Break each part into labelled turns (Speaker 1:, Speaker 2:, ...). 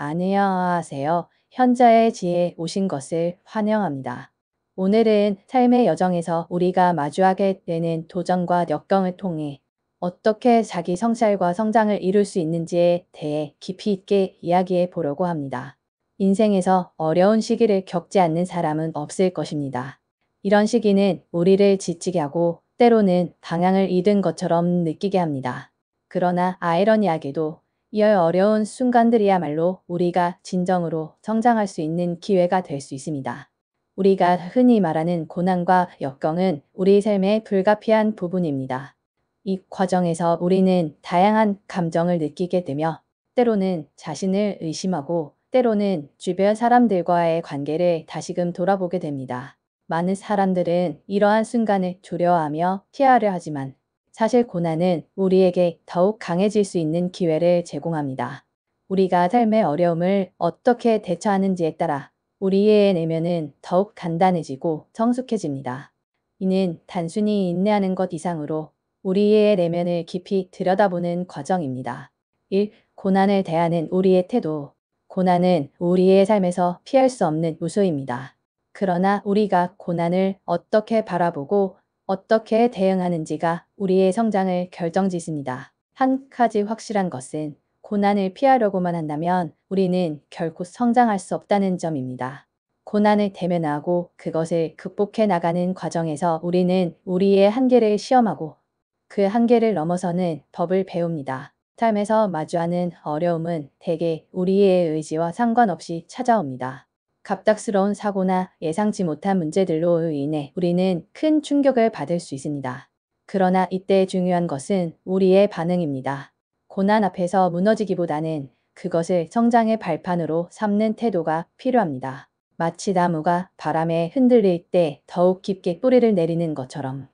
Speaker 1: 안녕하세요. 현자의 지혜 오신 것을 환영합니다. 오늘은 삶의 여정에서 우리가 마주하게 되는 도전과 역경을 통해 어떻게 자기 성찰과 성장을 이룰 수 있는지에 대해 깊이 있게 이야기해 보려고 합니다. 인생에서 어려운 시기를 겪지 않는 사람은 없을 것입니다. 이런 시기는 우리를 지치게 하고 때로는 방향을 잃은 것처럼 느끼게 합니다. 그러나 아이러니하게도 이열 어려운 순간들이야말로 우리가 진정으로 성장할 수 있는 기회가 될 수 있습니다. 우리가 흔히 말하는 고난과 역경은 우리 삶의 불가피한 부분입니다. 이 과정에서 우리는 다양한 감정을 느끼게 되며 때로는 자신을 의심하고 때로는 주변 사람들과의 관계를 다시금 돌아보게 됩니다. 많은 사람들은 이러한 순간을 두려워하며 피하려 하지만 사실 고난은 우리에게 더욱 강해질 수 있는 기회를 제공합니다. 우리가 삶의 어려움을 어떻게 대처하는지에 따라 우리의 내면은 더욱 간단해지고 성숙해집니다. 이는 단순히 인내하는 것 이상으로 우리의 내면을 깊이 들여다보는 과정입니다. 1. 고난을 대하는 우리의 태도 고난은 우리의 삶에서 피할 수 없는 무수입니다. 그러나 우리가 고난을 어떻게 바라보고 어떻게 대응하는지가 우리의 성장을 결정짓습니다. 한 가지 확실한 것은 고난을 피하려고만 한다면 우리는 결코 성장할 수 없다는 점입니다. 고난을 대면하고 그것을 극복해 나가는 과정에서 우리는 우리의 한계를 시험하고 그 한계를 넘어서는 법을 배웁니다. 삶에서 마주하는 어려움은 대개 우리의 의지와 상관없이 찾아옵니다. 갑작스러운 사고나 예상치 못한 문제들로 인해 우리는 큰 충격을 받을 수 있습니다. 그러나 이때 중요한 것은 우리의 반응입니다. 고난 앞에서 무너지기보다는 그것을 성장의 발판으로 삼는 태도가 필요합니다. 마치 나무가 바람에 흔들릴 때 더욱 깊게 뿌리를 내리는 것처럼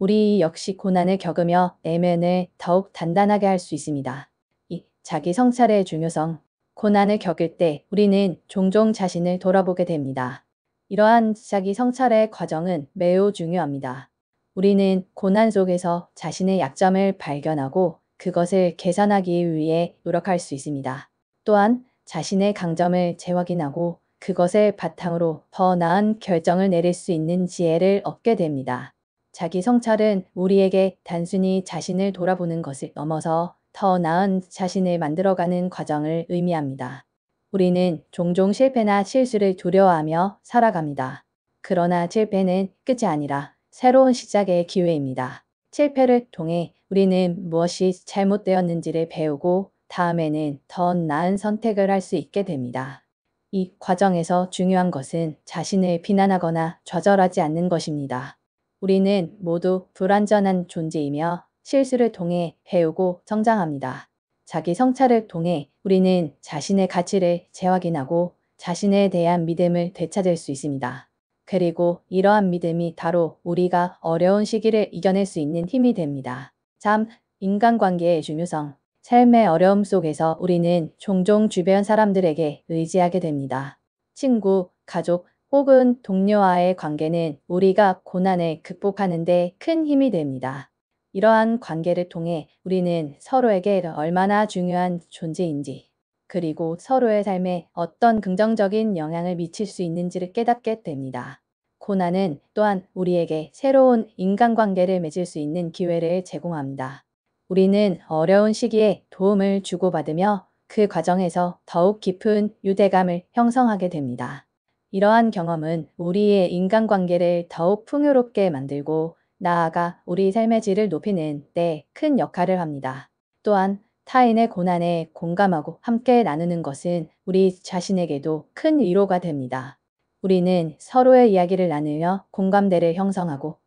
Speaker 1: 우리 역시 고난을 겪으며 내면을 더욱 단단하게 할 수 있습니다. 이 자기 성찰의 중요성 고난을 겪을 때 우리는 종종 자신을 돌아보게 됩니다. 이러한 자기 성찰의 과정은 매우 중요합니다. 우리는 고난 속에서 자신의 약점을 발견하고 그것을 개선하기 위해 노력할 수 있습니다. 또한 자신의 강점을 재확인하고 그것을 바탕으로 더 나은 결정을 내릴 수 있는 지혜를 얻게 됩니다. 자기 성찰은 우리에게 단순히 자신을 돌아보는 것을 넘어서 더 나은 자신을 만들어가는 과정을 의미합니다. 우리는 종종 실패나 실수를 두려워하며 살아갑니다. 그러나 실패는 끝이 아니라 새로운 시작의 기회입니다. 실패를 통해 우리는 무엇이 잘못되었는지를 배우고 다음에는 더 나은 선택을 할 수 있게 됩니다. 이 과정에서 중요한 것은 자신을 비난하거나 좌절하지 않는 것입니다. 우리는 모두 불완전한 존재이며 실수를 통해 배우고 성장합니다. 자기 성찰을 통해 우리는 자신의 가치를 재확인하고 자신에 대한 믿음을 되찾을 수 있습니다. 그리고 이러한 믿음이 바로 우리가 어려운 시기를 이겨낼 수 있는 힘이 됩니다. 참, 인간관계의 중요성. 삶의 어려움 속에서 우리는 종종 주변 사람들에게 의지하게 됩니다. 친구, 가족, 혹은 동료와의 관계는 우리가 고난을 극복하는 데 큰 힘이 됩니다. 이러한 관계를 통해 우리는 서로에게 얼마나 중요한 존재인지 그리고 서로의 삶에 어떤 긍정적인 영향을 미칠 수 있는지를 깨닫게 됩니다. 고난은 또한 우리에게 새로운 인간관계를 맺을 수 있는 기회를 제공합니다. 우리는 어려운 시기에 도움을 주고받으며 그 과정에서 더욱 깊은 유대감을 형성하게 됩니다. 이러한 경험은 우리의 인간관계를 더욱 풍요롭게 만들고 나아가 우리 삶의 질을 높이는 데큰 역할을 합니다. 또한 타인의 고난에 공감하고 함께 나누는 것은 우리 자신에게도 큰 위로가 됩니다. 우리는 서로의 이야기를 나누며 공감대를 형성하고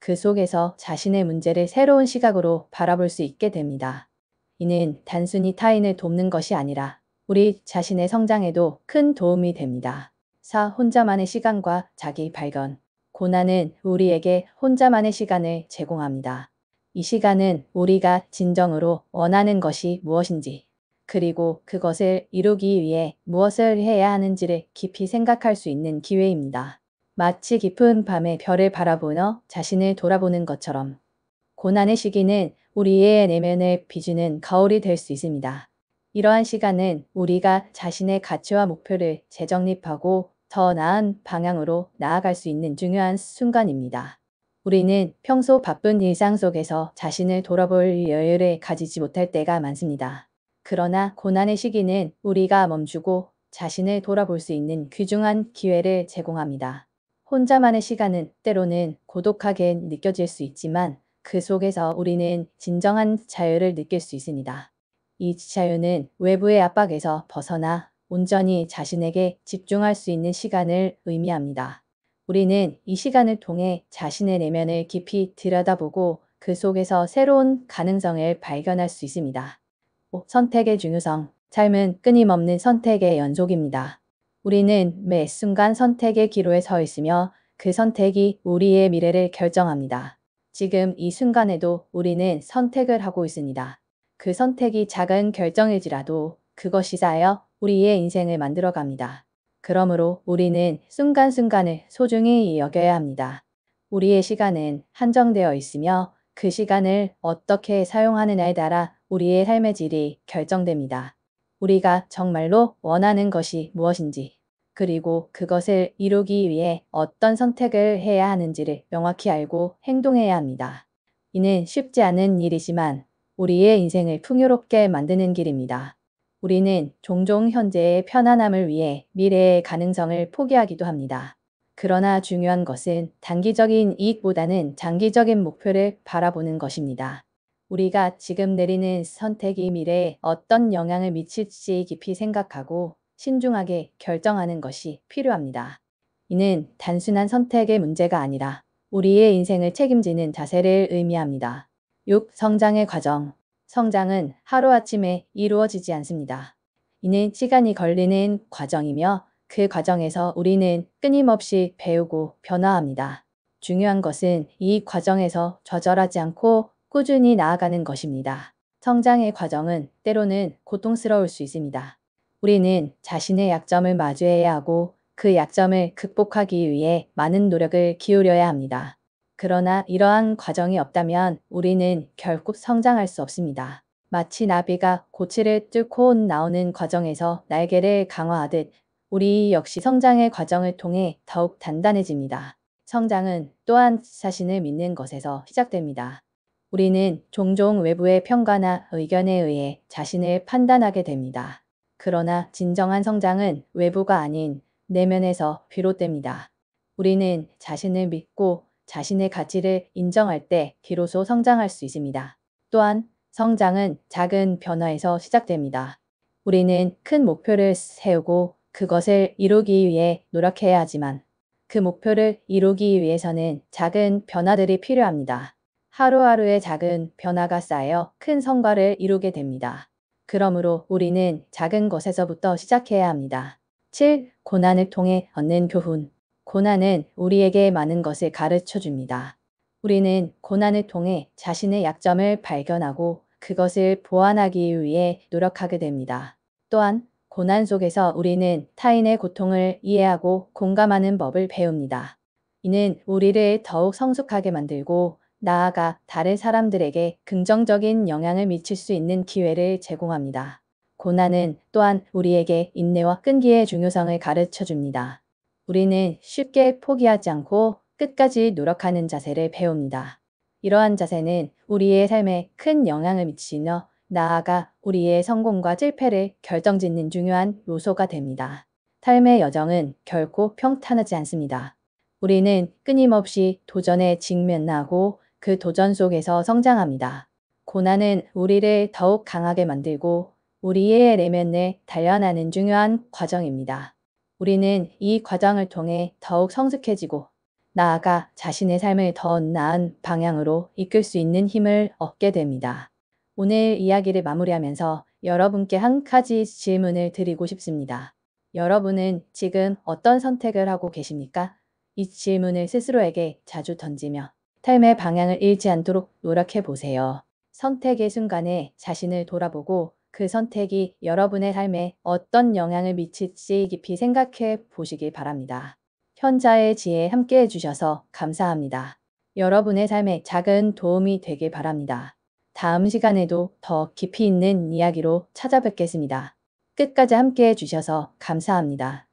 Speaker 1: 그 속에서 자신의 문제를 새로운 시각으로 바라볼 수 있게 됩니다. 이는 단순히 타인을 돕는 것이 아니라 우리 자신의 성장에도 큰 도움이 됩니다. 4. 혼자만의 시간과 자기 발견 고난은 우리에게 혼자만의 시간을 제공합니다. 이 시간은 우리가 진정으로 원하는 것이 무엇인지, 그리고 그것을 이루기 위해 무엇을 해야 하는지를 깊이 생각할 수 있는 기회입니다. 마치 깊은 밤에 별을 바라보며 자신을 돌아보는 것처럼 고난의 시기는 우리의 내면을 비추는 가을이 될 수 있습니다. 이러한 시간은 우리가 자신의 가치와 목표를 재정립하고 더 나은 방향으로 나아갈 수 있는 중요한 순간입니다. 우리는 평소 바쁜 일상 속에서 자신을 돌아볼 여유를 가지지 못할 때가 많습니다. 그러나 고난의 시기는 우리가 멈추고 자신을 돌아볼 수 있는 귀중한 기회를 제공합니다. 혼자만의 시간은 때로는 고독하게 느껴질 수 있지만 그 속에서 우리는 진정한 자유를 느낄 수 있습니다. 이 자유는 외부의 압박에서 벗어나 온전히 자신에게 집중할 수 있는 시간을 의미합니다. 우리는 이 시간을 통해 자신의 내면을 깊이 들여다보고 그 속에서 새로운 가능성을 발견할 수 있습니다. 5. 선택의 중요성 삶은 끊임없는 선택의 연속입니다. 우리는 매 순간 선택의 기로에 서 있으며 그 선택이 우리의 미래를 결정합니다. 지금 이 순간에도 우리는 선택을 하고 있습니다. 그 선택이 작은 결정일지라도 그것이 쌓여 우리의 인생을 만들어 갑니다. 그러므로 우리는 순간순간을 소중히 여겨야 합니다. 우리의 시간은 한정되어 있으며 그 시간을 어떻게 사용하느냐에 따라 우리의 삶의 질이 결정됩니다. 우리가 정말로 원하는 것이 무엇인지 그리고 그것을 이루기 위해 어떤 선택을 해야 하는지를 명확히 알고 행동해야 합니다. 이는 쉽지 않은 일이지만 우리의 인생을 풍요롭게 만드는 길입니다. 우리는 종종 현재의 편안함을 위해 미래의 가능성을 포기하기도 합니다. 그러나 중요한 것은 단기적인 이익보다는 장기적인 목표를 바라보는 것입니다. 우리가 지금 내리는 선택이 미래에 어떤 영향을 미칠지 깊이 생각하고 신중하게 결정하는 것이 필요합니다. 이는 단순한 선택의 문제가 아니라 우리의 인생을 책임지는 자세를 의미합니다. 6. 성장의 과정 성장은 하루아침에 이루어지지 않습니다. 이는 시간이 걸리는 과정이며 그 과정에서 우리는 끊임없이 배우고 변화합니다. 중요한 것은 이 과정에서 좌절하지 않고 꾸준히 나아가는 것입니다. 성장의 과정은 때로는 고통스러울 수 있습니다. 우리는 자신의 약점을 마주해야 하고 그 약점을 극복하기 위해 많은 노력을 기울여야 합니다. 그러나 이러한 과정이 없다면 우리는 결국 성장할 수 없습니다. 마치 나비가 고치를 뚫고 나오는 과정에서 날개를 강화하듯 우리 역시 성장의 과정을 통해 더욱 단단해집니다. 성장은 또한 자신을 믿는 것에서 시작됩니다. 우리는 종종 외부의 평가나 의견에 의해 자신을 판단하게 됩니다. 그러나 진정한 성장은 외부가 아닌 내면에서 비롯됩니다. 우리는 자신을 믿고 자신의 가치를 인정할 때 비로소 성장할 수 있습니다. 또한 성장은 작은 변화에서 시작됩니다. 우리는 큰 목표를 세우고 그것을 이루기 위해 노력해야 하지만 그 목표를 이루기 위해서는 작은 변화들이 필요합니다. 하루하루의 작은 변화가 쌓여 큰 성과를 이루게 됩니다. 그러므로 우리는 작은 것에서부터 시작해야 합니다. 7. 고난을 통해 얻는 교훈 고난은 우리에게 많은 것을 가르쳐 줍니다. 우리는 고난을 통해 자신의 약점을 발견하고 그것을 보완하기 위해 노력하게 됩니다. 또한 고난 속에서 우리는 타인의 고통을 이해하고 공감하는 법을 배웁니다. 이는 우리를 더욱 성숙하게 만들고 나아가 다른 사람들에게 긍정적인 영향을 미칠 수 있는 기회를 제공합니다. 고난은 또한 우리에게 인내와 끈기의 중요성을 가르쳐 줍니다. 우리는 쉽게 포기하지 않고 끝까지 노력하는 자세를 배웁니다. 이러한 자세는 우리의 삶에 큰 영향을 미치며 나아가 우리의 성공과 실패를 결정짓는 중요한 요소가 됩니다. 삶의 여정은 결코 평탄하지 않습니다. 우리는 끊임없이 도전에 직면하고 그 도전 속에서 성장합니다. 고난은 우리를 더욱 강하게 만들고 우리의 내면을 단련하는 중요한 과정입니다. 우리는 이 과정을 통해 더욱 성숙해지고 나아가 자신의 삶을 더 나은 방향으로 이끌 수 있는 힘을 얻게 됩니다. 오늘 이야기를 마무리하면서 여러분께 한 가지 질문을 드리고 싶습니다. 여러분은 지금 어떤 선택을 하고 계십니까? 이 질문을 스스로에게 자주 던지며 삶의 방향을 잃지 않도록 노력해 보세요. 선택의 순간에 자신을 돌아보고 그 선택이 여러분의 삶에 어떤 영향을 미칠지 깊이 생각해 보시길 바랍니다. 현자의 지혜 함께 해주셔서 감사합니다. 여러분의 삶에 작은 도움이 되길 바랍니다. 다음 시간에도 더 깊이 있는 이야기로 찾아뵙겠습니다. 끝까지 함께 해주셔서 감사합니다.